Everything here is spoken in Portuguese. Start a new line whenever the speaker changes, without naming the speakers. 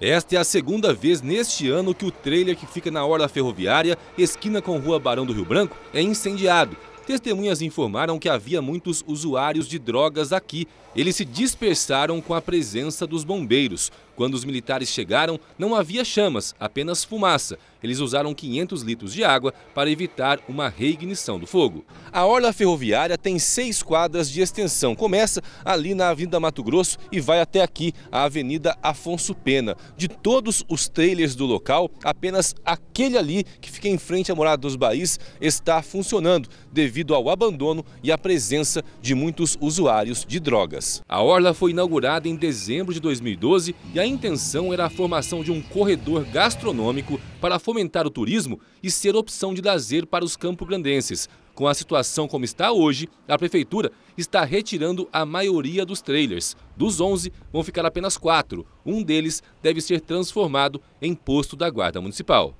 Esta é a segunda vez neste ano que o trailer que fica na hora ferroviária, esquina com Rua Barão do Rio Branco, é incendiado. Testemunhas informaram que havia muitos usuários de drogas aqui. Eles se dispersaram com a presença dos bombeiros. Quando os militares chegaram, não havia chamas, apenas fumaça. Eles usaram 500 litros de água para evitar uma reignição do fogo. A orla ferroviária tem seis quadras de extensão. Começa ali na Avenida Mato Grosso e vai até aqui, a Avenida Afonso Pena. De todos os trailers do local, apenas aquele ali que fica em frente à Morada dos Baís está funcionando devido ao abandono e à presença de muitos usuários de drogas. A orla foi inaugurada em dezembro de 2012 e ainda intenção era a formação de um corredor gastronômico para fomentar o turismo e ser opção de lazer para os campograndenses. Com a situação como está hoje, a prefeitura está retirando a maioria dos trailers. Dos 11, vão ficar apenas quatro. Um deles deve ser transformado em posto da Guarda Municipal.